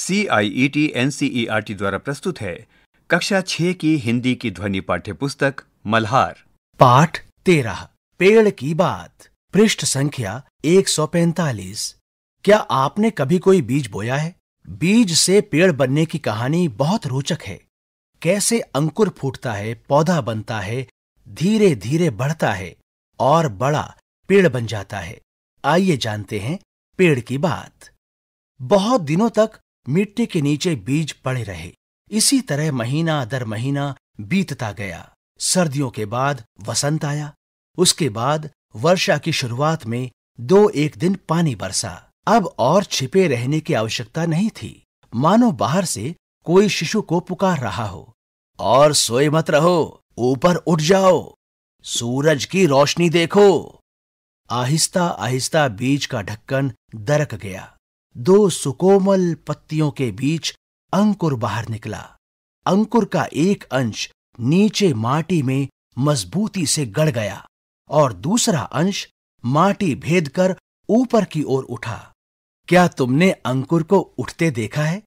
C I E T N C E R T द्वारा प्रस्तुत है कक्षा छह की हिंदी की ध्वनि पाठ्य पुस्तक मल्हार पाठ तेरह पेड़ की बात पृष्ठ संख्या एक सौ पैंतालीस क्या आपने कभी कोई बीज बोया है बीज से पेड़ बनने की कहानी बहुत रोचक है कैसे अंकुर फूटता है पौधा बनता है धीरे धीरे बढ़ता है और बड़ा पेड़ बन जाता है आइए जानते हैं पेड़ की बात बहुत दिनों तक मिट्टी के नीचे बीज पड़े रहे इसी तरह महीना दर महीना बीतता गया सर्दियों के बाद वसंत आया उसके बाद वर्षा की शुरुआत में दो एक दिन पानी बरसा अब और छिपे रहने की आवश्यकता नहीं थी मानो बाहर से कोई शिशु को पुकार रहा हो और सोए मत रहो ऊपर उठ जाओ सूरज की रोशनी देखो आहिस्ता आहिस्ता बीज का ढक्कन दरक गया दो सुकोमल पत्तियों के बीच अंकुर बाहर निकला अंकुर का एक अंश नीचे माटी में मजबूती से गड़ गया और दूसरा अंश माटी भेद कर ऊपर की ओर उठा क्या तुमने अंकुर को उठते देखा है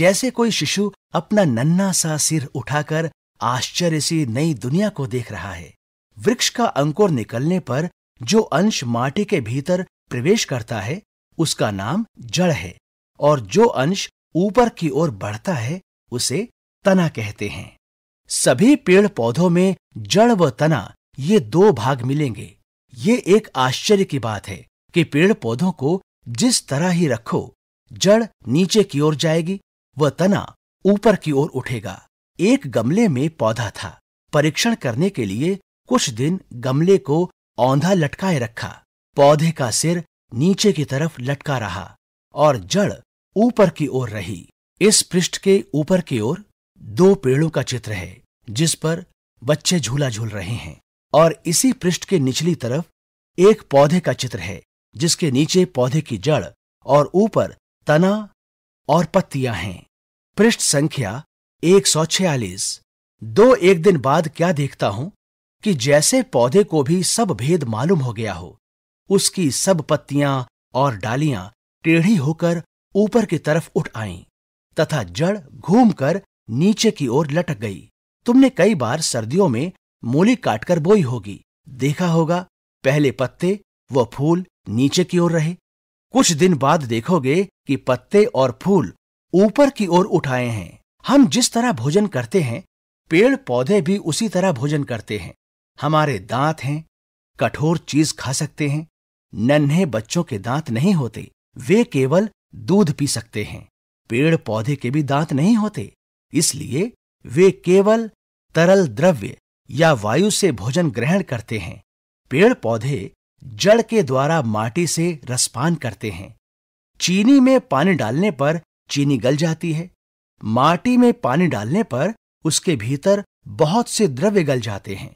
जैसे कोई शिशु अपना नन्ना सा सिर उठाकर आश्चर्य सी नई दुनिया को देख रहा है वृक्ष का अंकुर निकलने पर जो अंश माटी के भीतर प्रवेश करता है उसका नाम जड़ है और जो अंश ऊपर की ओर बढ़ता है उसे तना कहते हैं सभी पेड़ पौधों में जड़ व तना ये दो भाग मिलेंगे ये एक आश्चर्य की बात है कि पेड़ पौधों को जिस तरह ही रखो जड़ नीचे की ओर जाएगी व तना ऊपर की ओर उठेगा एक गमले में पौधा था परीक्षण करने के लिए कुछ दिन गमले को औंधा लटकाए रखा पौधे का सिर नीचे की तरफ लटका रहा और जड़ ऊपर की ओर रही इस पृष्ठ के ऊपर की ओर दो पेड़ों का चित्र है जिस पर बच्चे झूला झूल रहे हैं और इसी पृष्ठ के निचली तरफ एक पौधे का चित्र है जिसके नीचे पौधे की जड़ और ऊपर तना और पत्तियां हैं पृष्ठ संख्या छियालीस दो एक दिन बाद क्या देखता हूं कि जैसे पौधे को भी सब भेद मालूम हो गया हो उसकी सब पत्तियां और डालियां टेढ़ी होकर ऊपर की तरफ उठ आईं तथा जड़ घूमकर नीचे की ओर लटक गई तुमने कई बार सर्दियों में मूली काटकर बोई होगी देखा होगा पहले पत्ते व फूल नीचे की ओर रहे कुछ दिन बाद देखोगे कि पत्ते और फूल ऊपर की ओर उठाए हैं हम जिस तरह भोजन करते हैं पेड़ पौधे भी उसी तरह भोजन करते हैं हमारे दांत हैं कठोर चीज खा सकते हैं नन्हे बच्चों के दांत नहीं होते वे केवल दूध पी सकते हैं पेड़ पौधे के भी दांत नहीं होते इसलिए वे केवल तरल द्रव्य या वायु से भोजन ग्रहण करते हैं पेड़ पौधे जड़ के द्वारा माटी से रसपान करते हैं चीनी में पानी डालने पर चीनी गल जाती है माटी में पानी डालने पर उसके भीतर बहुत से द्रव्य गल जाते हैं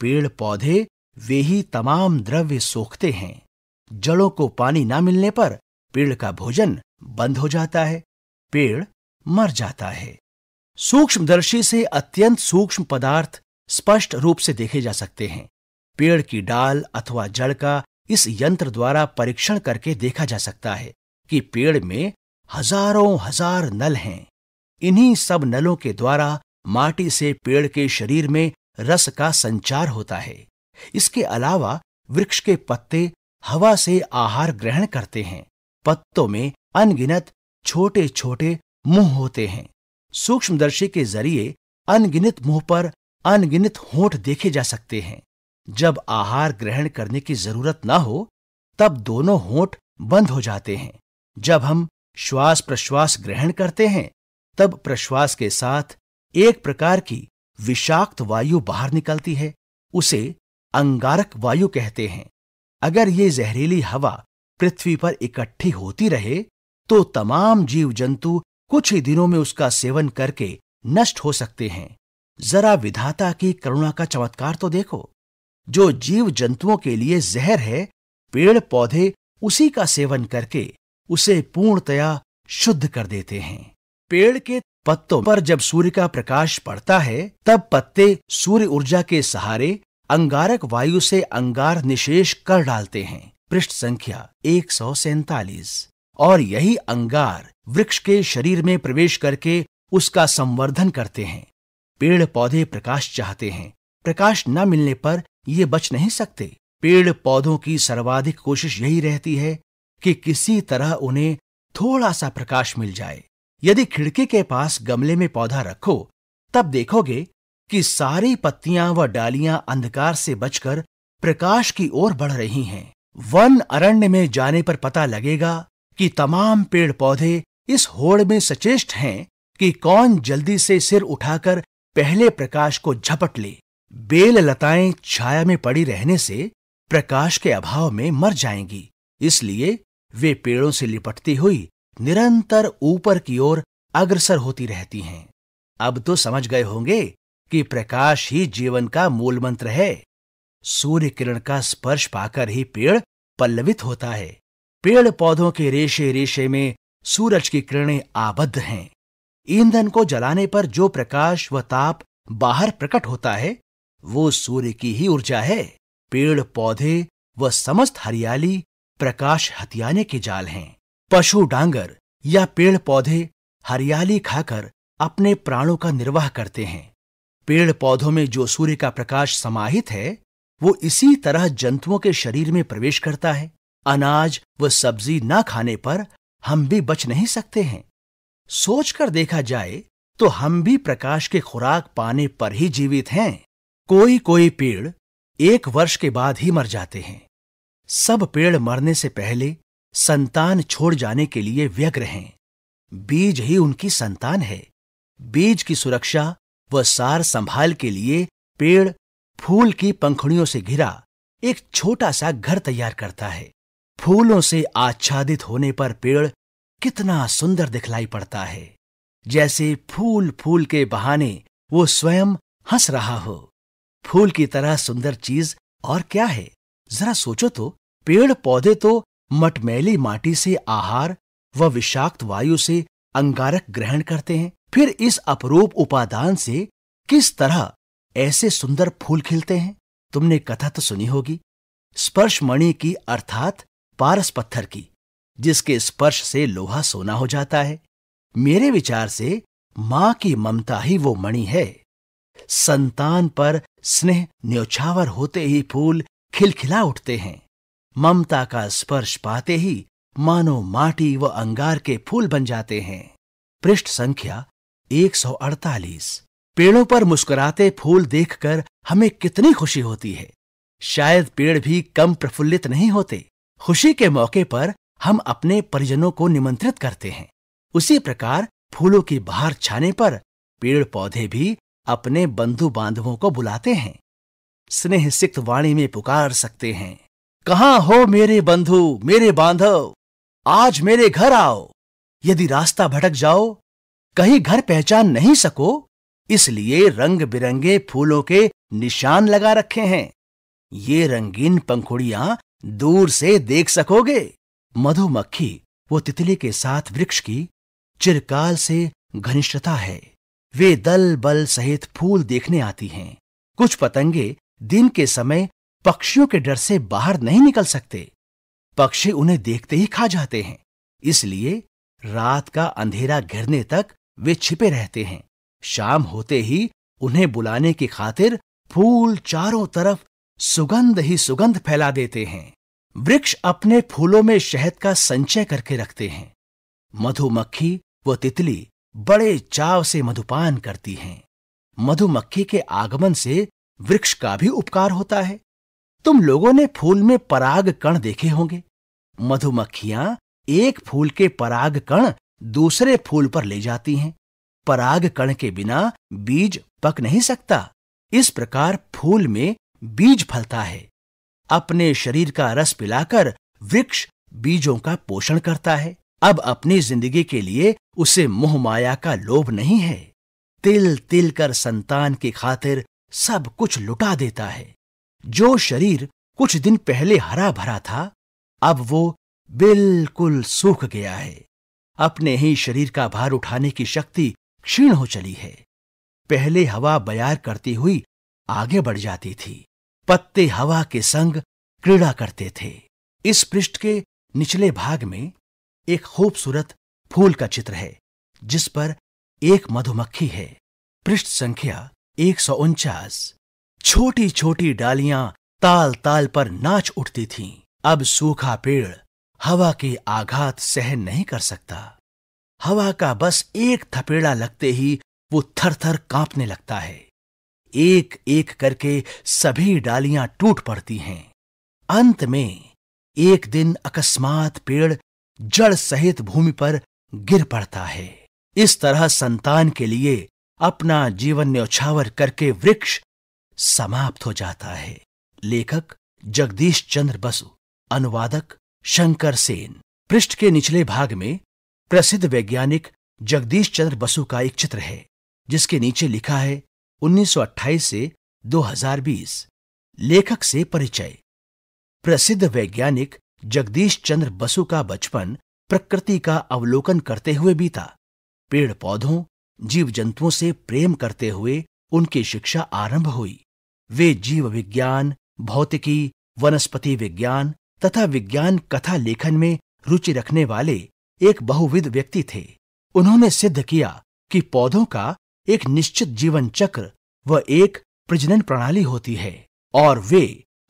पेड़ पौधे वे ही तमाम द्रव्य सोखते हैं जड़ों को पानी ना मिलने पर पेड़ का भोजन बंद हो जाता है पेड़ मर जाता है सूक्ष्मदर्शी से अत्यंत सूक्ष्म पदार्थ स्पष्ट रूप से देखे जा सकते हैं पेड़ की डाल अथवा जड़ का इस यंत्र द्वारा परीक्षण करके देखा जा सकता है कि पेड़ में हजारों हजार नल हैं इन्हीं सब नलों के द्वारा माटी से पेड़ के शरीर में रस का संचार होता है इसके अलावा वृक्ष के पत्ते हवा से आहार ग्रहण करते हैं पत्तों में अनगिनत छोटे छोटे मुंह होते हैं सूक्ष्मदर्शी के जरिए अनगिनत मुंह पर अनगिनत होठ देखे जा सकते हैं जब आहार ग्रहण करने की जरूरत न हो तब दोनों होठ बंद हो जाते हैं जब हम श्वास प्रश्वास ग्रहण करते हैं तब प्रश्वास के साथ एक प्रकार की विषाक्त वायु बाहर निकलती है उसे अंगारक वायु कहते हैं अगर ये जहरीली हवा पृथ्वी पर इकट्ठी होती रहे तो तमाम जीव जंतु कुछ ही दिनों में उसका सेवन करके नष्ट हो सकते हैं जरा विधाता की करुणा का चमत्कार तो देखो जो जीव जंतुओं के लिए जहर है पेड़ पौधे उसी का सेवन करके उसे पूर्णतया शुद्ध कर देते हैं पेड़ के पत्तों पर जब सूर्य का प्रकाश पड़ता है तब पत्ते सूर्य ऊर्जा के सहारे अंगारक वायु से अंगार निशेष कर डालते हैं पृष्ठ संख्या एक और यही अंगार वृक्ष के शरीर में प्रवेश करके उसका संवर्धन करते हैं पेड़ पौधे प्रकाश चाहते हैं प्रकाश न मिलने पर ये बच नहीं सकते पेड़ पौधों की सर्वाधिक कोशिश यही रहती है कि किसी तरह उन्हें थोड़ा सा प्रकाश मिल जाए यदि खिड़की के पास गमले में पौधा रखो तब देखोगे कि सारी पत्तियां व डालियां अंधकार से बचकर प्रकाश की ओर बढ़ रही हैं। वन अरण्य में जाने पर पता लगेगा कि तमाम पेड़ पौधे इस होड़ में सचेष्ट हैं कि कौन जल्दी से सिर उठाकर पहले प्रकाश को झपट ले बेल लताएं छाया में पड़ी रहने से प्रकाश के अभाव में मर जाएंगी इसलिए वे पेड़ों से लिपटती हुई निरंतर ऊपर की ओर अग्रसर होती रहती हैं अब तो समझ गए होंगे कि प्रकाश ही जीवन का मूल मंत्र है सूर्य किरण का स्पर्श पाकर ही पेड़ पल्लवित होता है पेड़ पौधों के रेशे रेशे में सूरज की किरणें आबद्ध हैं ईंधन को जलाने पर जो प्रकाश व ताप बाहर प्रकट होता है वो सूर्य की ही ऊर्जा है पेड़ पौधे व समस्त हरियाली प्रकाश हथियाने के जाल हैं पशु डांगर या पेड़ पौधे हरियाली खाकर अपने प्राणों का निर्वाह करते हैं पेड़ पौधों में जो सूर्य का प्रकाश समाहित है वो इसी तरह जंतुओं के शरीर में प्रवेश करता है अनाज व सब्जी ना खाने पर हम भी बच नहीं सकते हैं सोचकर देखा जाए तो हम भी प्रकाश के खुराक पाने पर ही जीवित हैं कोई कोई पेड़ एक वर्ष के बाद ही मर जाते हैं सब पेड़ मरने से पहले संतान छोड़ जाने के लिए व्यग्र हैं बीज ही उनकी संतान है बीज की सुरक्षा वह सार संभाल के लिए पेड़ फूल की पंखुड़ियों से घिरा एक छोटा सा घर तैयार करता है फूलों से आच्छादित होने पर पेड़ कितना सुंदर दिखलाई पड़ता है जैसे फूल फूल के बहाने वो स्वयं हंस रहा हो फूल की तरह सुंदर चीज और क्या है जरा सोचो तो पेड़ पौधे तो मटमैली माटी से आहार व विषाक्त वायु से अंगारक ग्रहण करते हैं फिर इस अपरूप उपादान से किस तरह ऐसे सुंदर फूल खिलते हैं तुमने कथा तो सुनी होगी स्पर्श मणि की अर्थात पारस पत्थर की जिसके स्पर्श से लोहा सोना हो जाता है मेरे विचार से मां की ममता ही वो मणि है संतान पर स्नेह न्योछावर होते ही फूल खिलखिला उठते हैं ममता का स्पर्श पाते ही मानो माटी व अंगार के फूल बन जाते हैं पृष्ठ संख्या 148 पेड़ों पर मुस्कुराते फूल देखकर हमें कितनी खुशी होती है शायद पेड़ भी कम प्रफुल्लित नहीं होते खुशी के मौके पर हम अपने परिजनों को निमंत्रित करते हैं उसी प्रकार फूलों की बाहर छाने पर पेड़ पौधे भी अपने बंधु बांधवों को बुलाते हैं स्नेह सिक्त वाणी में पुकार सकते हैं कहाँ हो मेरे बंधु मेरे बांधव आज मेरे घर आओ यदि रास्ता भटक जाओ कहीं घर पहचान नहीं सको इसलिए रंग बिरंगे फूलों के निशान लगा रखे हैं ये रंगीन पंखुड़ियां दूर से देख सकोगे मधुमक्खी वो तितली के साथ वृक्ष की चिरकाल से घनिष्ठता है वे दल बल सहित फूल देखने आती हैं कुछ पतंगे दिन के समय पक्षियों के डर से बाहर नहीं निकल सकते पक्षी उन्हें देखते ही खा जाते हैं इसलिए रात का अंधेरा घिरने तक वे छिपे रहते हैं शाम होते ही उन्हें बुलाने की खातिर फूल चारों तरफ सुगंध ही सुगंध फैला देते हैं वृक्ष अपने फूलों में शहद का संचय करके रखते हैं मधुमक्खी व तितली बड़े चाव से मधुपान करती हैं मधुमक्खी के आगमन से वृक्ष का भी उपकार होता है तुम लोगों ने फूल में पराग कण देखे होंगे मधुमक्खियां एक फूल के पराग कण दूसरे फूल पर ले जाती हैं पराग कण के बिना बीज पक नहीं सकता इस प्रकार फूल में बीज फलता है अपने शरीर का रस पिलाकर वृक्ष बीजों का पोषण करता है अब अपनी जिंदगी के लिए उसे मोह माया का लोभ नहीं है तिल तिल कर संतान की खातिर सब कुछ लुटा देता है जो शरीर कुछ दिन पहले हरा भरा था अब वो बिल्कुल सूख गया है अपने ही शरीर का भार उठाने की शक्ति क्षीण हो चली है पहले हवा बयार करती हुई आगे बढ़ जाती थी पत्ते हवा के संग क्रीड़ा करते थे इस पृष्ठ के निचले भाग में एक खूबसूरत फूल का चित्र है जिस पर एक मधुमक्खी है पृष्ठ संख्या एक छोटी छोटी डालियां ताल ताल पर नाच उठती थीं। अब सूखा पेड़ हवा के आघात सहन नहीं कर सकता हवा का बस एक थपेड़ा लगते ही वो थर थर कांपने लगता है एक एक करके सभी डालियां टूट पड़ती हैं अंत में एक दिन अकस्मात पेड़ जड़ सहित भूमि पर गिर पड़ता है इस तरह संतान के लिए अपना जीवन न्यौछावर करके वृक्ष समाप्त हो जाता है लेखक जगदीश चंद्र बसु अनुवादक शंकर सेन पृष्ठ के निचले भाग में प्रसिद्ध वैज्ञानिक जगदीश चंद्र बसु का एक चित्र है जिसके नीचे लिखा है 1928 से 2020 लेखक से परिचय प्रसिद्ध वैज्ञानिक जगदीश चंद्र बसु का बचपन प्रकृति का अवलोकन करते हुए बीता पेड़ पौधों जीव जंतुओं से प्रेम करते हुए उनकी शिक्षा आरंभ हुई वे जीव विज्ञान भौतिकी वनस्पति विज्ञान तथा विज्ञान कथा लेखन में रुचि रखने वाले एक बहुविध व्यक्ति थे उन्होंने सिद्ध किया कि पौधों का एक निश्चित जीवन चक्र व एक प्रजनन प्रणाली होती है और वे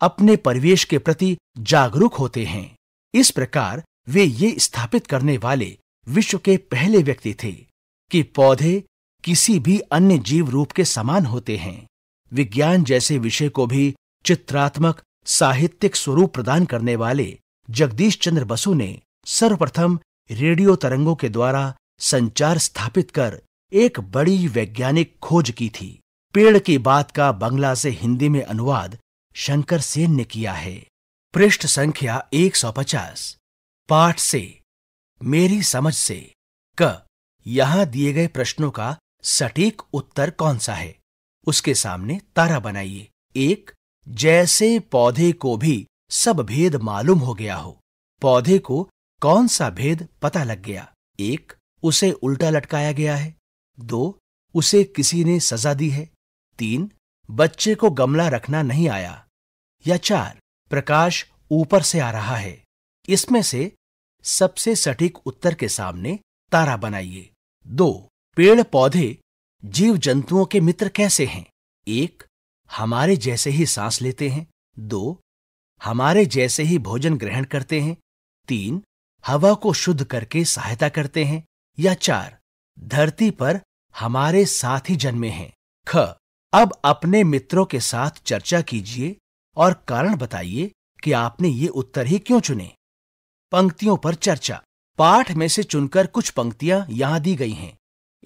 अपने परिवेश के प्रति जागरूक होते हैं इस प्रकार वे ये स्थापित करने वाले विश्व के पहले व्यक्ति थे कि पौधे किसी भी अन्य जीव रूप के समान होते हैं विज्ञान जैसे विषय को भी चित्रात्मक साहित्यिक स्वरूप प्रदान करने वाले जगदीश चंद्र बसु ने सर्वप्रथम रेडियो तरंगों के द्वारा संचार स्थापित कर एक बड़ी वैज्ञानिक खोज की थी पेड़ की बात का बंगला से हिंदी में अनुवाद शंकर सेन ने किया है पृष्ठ संख्या 150 पाठ से मेरी समझ से क यहां दिए गए प्रश्नों का सटीक उत्तर कौन सा है उसके सामने तारा बनाइए एक जैसे पौधे को भी सब भेद मालूम हो गया हो पौधे को कौन सा भेद पता लग गया एक उसे उल्टा लटकाया गया है दो उसे किसी ने सजा दी है तीन बच्चे को गमला रखना नहीं आया या चार प्रकाश ऊपर से आ रहा है इसमें से सबसे सटीक उत्तर के सामने तारा बनाइए दो पेड़ पौधे जीव जंतुओं के मित्र कैसे हैं एक हमारे जैसे ही सांस लेते हैं दो हमारे जैसे ही भोजन ग्रहण करते हैं तीन हवा को शुद्ध करके सहायता करते हैं या चार धरती पर हमारे साथ ही जन्मे हैं ख अब अपने मित्रों के साथ चर्चा कीजिए और कारण बताइए कि आपने ये उत्तर ही क्यों चुने पंक्तियों पर चर्चा पाठ में से चुनकर कुछ पंक्तियां यहां दी गई हैं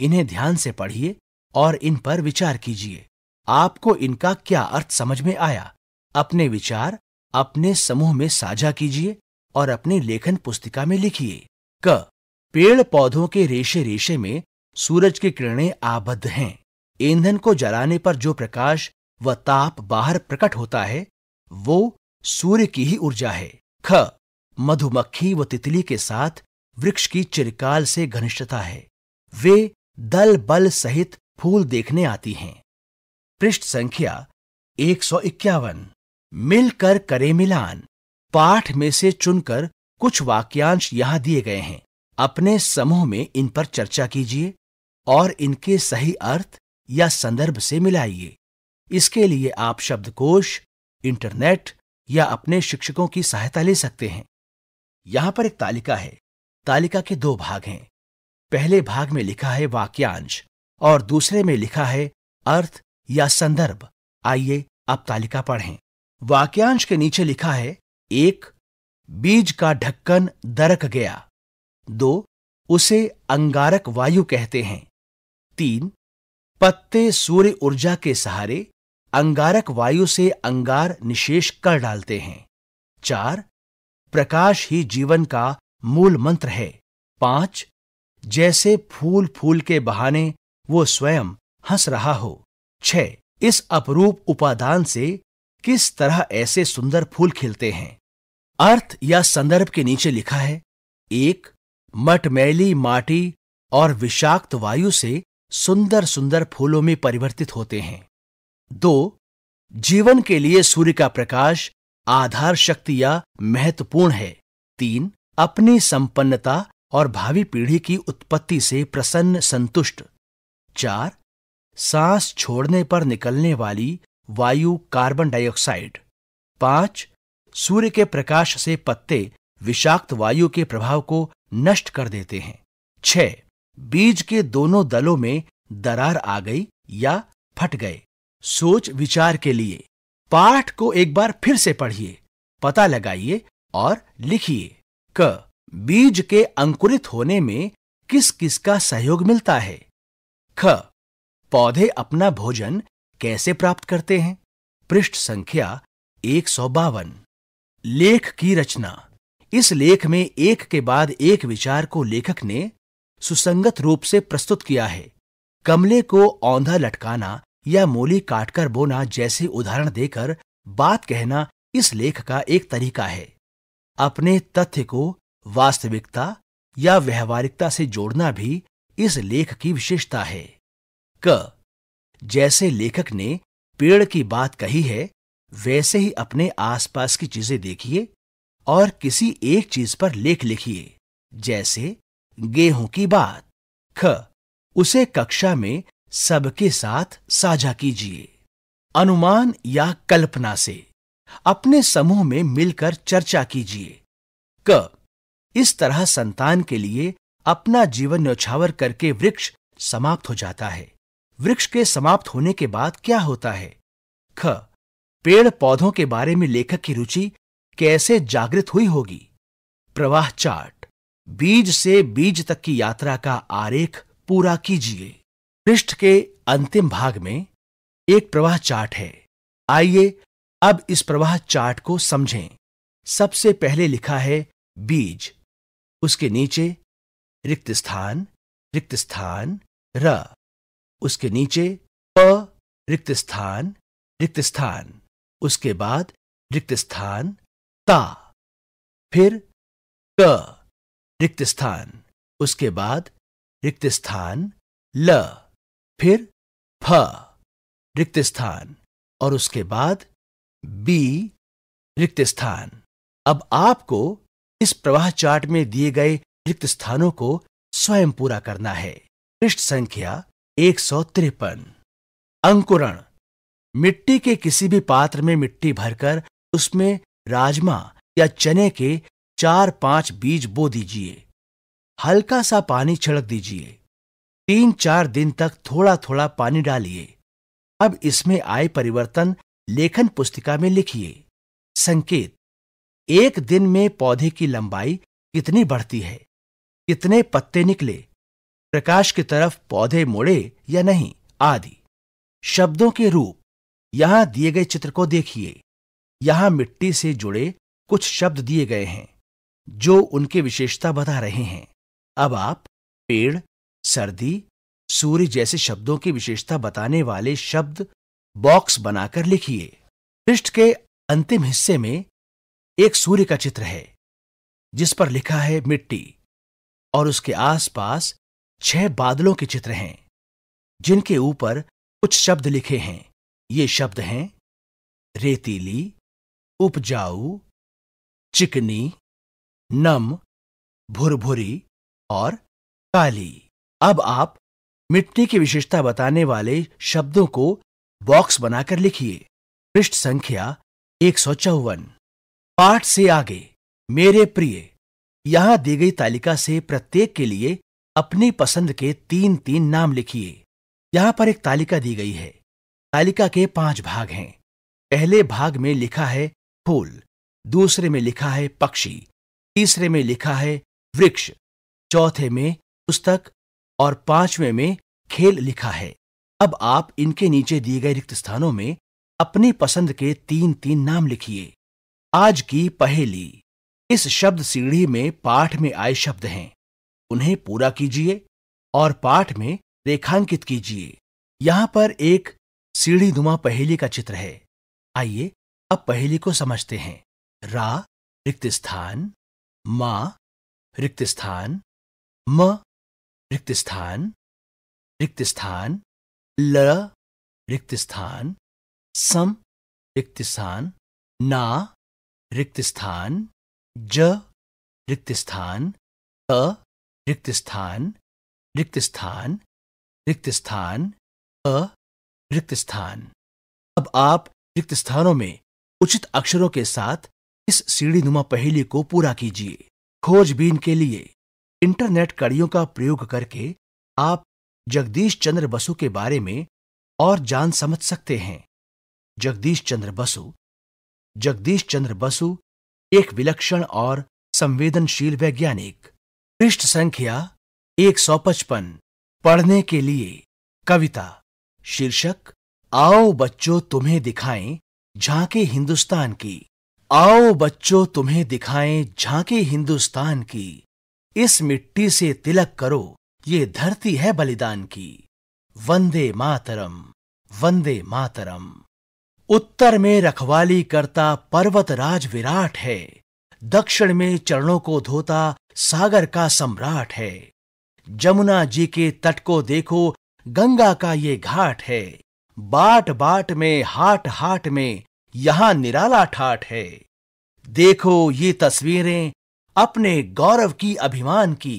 इन्हें ध्यान से पढ़िए और इन पर विचार कीजिए आपको इनका क्या अर्थ समझ में आया अपने विचार अपने समूह में साझा कीजिए और अपनी लेखन पुस्तिका में लिखिए क पेड़ पौधों के रेशे रेशे में सूरज की किरणें आबद्ध हैं ईंधन को जलाने पर जो प्रकाश व ताप बाहर प्रकट होता है वो सूर्य की ही ऊर्जा है ख मधुमक्खी व तितली के साथ वृक्ष की चिरकाल से घनिष्ठता है वे दल बल सहित फूल देखने आती हैं पृष्ठ संख्या एक सौ इक्यावन मिलकर करे मिलान पाठ में से चुनकर कुछ वाक्यांश यहां दिए गए हैं अपने समूह में इन पर चर्चा कीजिए और इनके सही अर्थ या संदर्भ से मिलाइए इसके लिए आप शब्दकोश इंटरनेट या अपने शिक्षकों की सहायता ले सकते हैं यहां पर एक तालिका है तालिका के दो भाग हैं पहले भाग में लिखा है वाक्यांश और दूसरे में लिखा है अर्थ या संदर्भ आइए आप तालिका पढ़ें वाक्यांश के नीचे लिखा है एक बीज का ढक्कन दरक गया दो उसे अंगारक वायु कहते हैं तीन पत्ते सूर्य ऊर्जा के सहारे अंगारक वायु से अंगार निशेष कर डालते हैं चार प्रकाश ही जीवन का मूल मंत्र है पांच जैसे फूल फूल के बहाने वो स्वयं हंस रहा हो छ इस अपरूप उपादान से किस तरह ऐसे सुंदर फूल खिलते हैं अर्थ या संदर्भ के नीचे लिखा है एक मटमैली माटी और विषाक्त वायु से सुंदर सुंदर फूलों में परिवर्तित होते हैं दो जीवन के लिए सूर्य का प्रकाश आधार शक्ति या महत्वपूर्ण है तीन अपनी संपन्नता और भावी पीढ़ी की उत्पत्ति से प्रसन्न संतुष्ट चार सांस छोड़ने पर निकलने वाली वायु कार्बन डाइऑक्साइड पांच सूर्य के प्रकाश से पत्ते विषाक्त वायु के प्रभाव को नष्ट कर देते हैं छह बीज के दोनों दलों में दरार आ गई या फट गए सोच विचार के लिए पाठ को एक बार फिर से पढ़िए पता लगाइए और लिखिए क बीज के अंकुरित होने में किस किस का सहयोग मिलता है ख पौधे अपना भोजन कैसे प्राप्त करते हैं पृष्ठ संख्या एक सौ बावन लेख की रचना इस लेख में एक के बाद एक विचार को लेखक ने सुसंगत रूप से प्रस्तुत किया है कमले को औंधा लटकाना या मूली काटकर बोना जैसे उदाहरण देकर बात कहना इस लेख का एक तरीका है अपने तथ्य को वास्तविकता या व्यवहारिकता से जोड़ना भी इस लेख की विशेषता है क जैसे लेखक ने पेड़ की बात कही है वैसे ही अपने आसपास की चीजें देखिए और किसी एक चीज पर लेख लिखिए जैसे गेहूं की बात ख उसे कक्षा में सबके साथ साझा कीजिए अनुमान या कल्पना से अपने समूह में मिलकर चर्चा कीजिए क इस तरह संतान के लिए अपना जीवन न्यौछावर करके वृक्ष समाप्त हो जाता है वृक्ष के समाप्त होने के बाद क्या होता है ख पेड़ पौधों के बारे में लेखक की रुचि कैसे जागृत हुई होगी प्रवाह चार्ट बीज से बीज तक की यात्रा का आरेख पूरा कीजिए पृष्ठ के अंतिम भाग में एक प्रवाह चार्ट है आइए अब इस प्रवाह चार्ट को समझें सबसे पहले लिखा है बीज उसके नीचे रिक्त स्थान रिक्त स्थान र उसके नीचे प रिक्त स्थान रिक्त स्थान उसके बाद रिक्त स्थान ता फिर क रिक्त स्थान उसके बाद रिक्त स्थान ल फिर फ रिक्त स्थान और उसके बाद बी रिक्त स्थान अब आपको इस प्रवाह चार्ट में दिए गए रिक्त स्थानों को स्वयं पूरा करना है पृष्ठ संख्या एक सौ तिरपन अंकुरण मिट्टी के किसी भी पात्र में मिट्टी भरकर उसमें राजमा या चने के चार पांच बीज बो दीजिए हल्का सा पानी छिड़क दीजिए तीन चार दिन तक थोड़ा थोड़ा पानी डालिए अब इसमें आए परिवर्तन लेखन पुस्तिका में लिखिए संकेत एक दिन में पौधे की लंबाई कितनी बढ़ती है कितने पत्ते निकले प्रकाश की तरफ पौधे मोड़े या नहीं आदि शब्दों के रूप यहां दिए गए चित्र को देखिए यहां मिट्टी से जुड़े कुछ शब्द दिए गए हैं जो उनके विशेषता बता रहे हैं अब आप पेड़ सर्दी सूर्य जैसे शब्दों की विशेषता बताने वाले शब्द बॉक्स बनाकर लिखिए पृष्ठ के अंतिम हिस्से में एक सूर्य का चित्र है जिस पर लिखा है मिट्टी और उसके आसपास छह बादलों के चित्र हैं जिनके ऊपर कुछ शब्द लिखे हैं ये शब्द हैं रेतीली उपजाऊ चिकनी नम भुरभुरी और काली अब आप मिट्टी की विशेषता बताने वाले शब्दों को बॉक्स बनाकर लिखिए पृष्ठ संख्या एक सौ चौवन पाठ से आगे मेरे प्रिय यहां दी गई तालिका से प्रत्येक के लिए अपनी पसंद के तीन तीन नाम लिखिए यहां पर एक तालिका दी गई है तालिका के पांच भाग हैं पहले भाग में लिखा है फूल दूसरे में लिखा है पक्षी तीसरे में लिखा है वृक्ष चौथे में पुस्तक और पांचवें में खेल लिखा है अब आप इनके नीचे दिए गए रिक्त स्थानों में अपनी पसंद के तीन तीन नाम लिखिए आज की पहेली इस शब्द सीढ़ी में पाठ में आए शब्द हैं उन्हें पूरा कीजिए और पाठ में रेखांकित कीजिए यहां पर एक सीढ़ी दुमा पहेली का चित्र है आइए अब पहेली को समझते हैं रा रिक्त स्थान मा रिक्त स्थान म रिक्त स्थान रिक्त स्थान ल रिक्त स्थान सम रिक्त स्थान ना रिक्त स्थान ज रिक्त स्थान त रिक्त स्थान रिक्त स्थान रिक्त स्थान अ रिक्त स्थान अब आप रिक्त स्थानों में उचित अक्षरों के साथ इस सीढ़ी नुमा पहेली को पूरा कीजिए खोजबीन के लिए इंटरनेट कड़ियों का प्रयोग करके आप जगदीश चंद्र बसु के बारे में और जान समझ सकते हैं जगदीश चंद्र बसु जगदीश चंद्र बसु एक विलक्षण और संवेदनशील वैज्ञानिक पृष्ठ संख्या 155 पढ़ने के लिए कविता शीर्षक आओ बच्चों तुम्हें दिखाएं झांके हिंदुस्तान की आओ बच्चों तुम्हें दिखाएं झांके हिंदुस्तान की इस मिट्टी से तिलक करो ये धरती है बलिदान की वंदे मातरम वंदे मातरम उत्तर में रखवाली करता पर्वत राज विराट है दक्षिण में चरणों को धोता सागर का सम्राट है जमुना जी के तट को देखो गंगा का ये घाट है बाट बाट में हाट हाट में यहां निराला ठाट है देखो ये तस्वीरें अपने गौरव की अभिमान की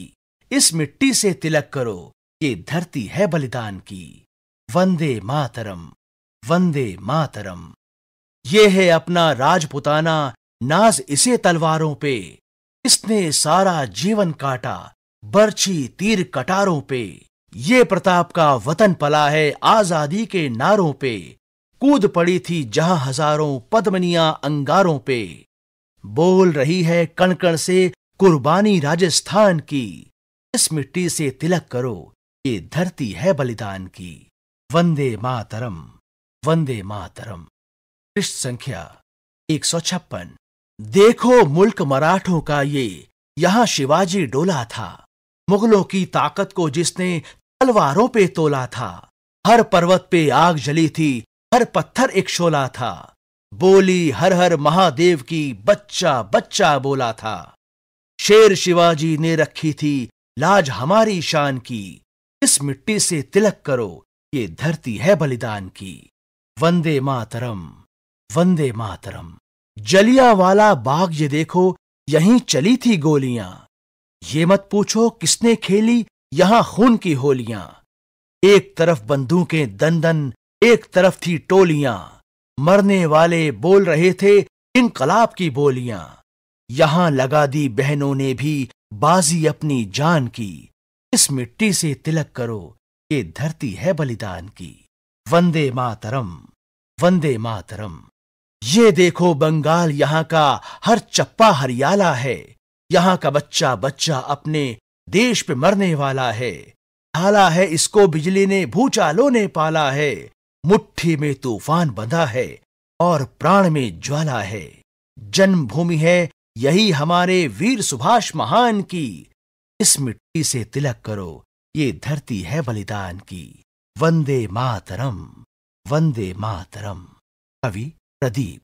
इस मिट्टी से तिलक करो ये धरती है बलिदान की वंदे मातरम वंदे मातरम ये है अपना राजपुताना नाज इसे तलवारों पे इसने सारा जीवन काटा बर्छी तीर कटारों पे ये प्रताप का वतन पला है आजादी के नारों पे कूद पड़ी थी जहां हजारों पद्मनिया अंगारों पे बोल रही है कणकण से कुर्बानी राजस्थान की इस मिट्टी से तिलक करो ये धरती है बलिदान की वंदे मातरम वंदे मातरम पृष्ठ संख्या एक सौ छप्पन देखो मुल्क मराठों का ये यहां शिवाजी डोला था मुगलों की ताकत को जिसने तलवारों पे तोला था हर पर्वत पे आग जली थी हर पत्थर एक शोला था बोली हर हर महादेव की बच्चा बच्चा बोला था शेर शिवाजी ने रखी थी लाज हमारी शान की इस मिट्टी से तिलक करो ये धरती है बलिदान की वंदे मातरम वंदे मातरम जलिया वाला बाग ये देखो यहीं चली थी गोलियां ये मत पूछो किसने खेली यहां खून की होलियां एक तरफ बंदूकें दन दन एक तरफ थी टोलियां मरने वाले बोल रहे थे इनकलाब की बोलियां यहां लगा दी बहनों ने भी बाजी अपनी जान की इस मिट्टी से तिलक करो ये धरती है बलिदान की वंदे मातरम वंदे मातरम ये देखो बंगाल यहाँ का हर चप्पा हरियाला है यहाँ का बच्चा बच्चा अपने देश पे मरने वाला है ढाला है इसको बिजली ने भूचालों ने पाला है मुट्ठी में तूफान बंधा है और प्राण में ज्वाला है जन्मभूमि है यही हमारे वीर सुभाष महान की इस मिट्टी से तिलक करो ये धरती है बलिदान की वंदे मातरम वंदे मातरम कवि प्रदीप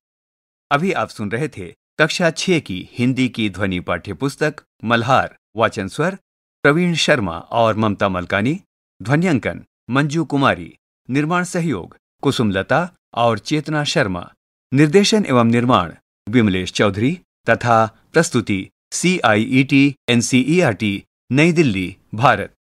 अभी आप सुन रहे थे कक्षा छह की हिंदी की ध्वनि पाठ्य पुस्तक मल्हार वाचन स्वर प्रवीण शर्मा और ममता मलकानी ध्वनियांकन मंजू कुमारी निर्माण सहयोग कुसुम लता और चेतना शर्मा निर्देशन एवं निर्माण विमलेश चौधरी तथा प्रस्तुति C I E T N C E R T Nai Delhi Bharat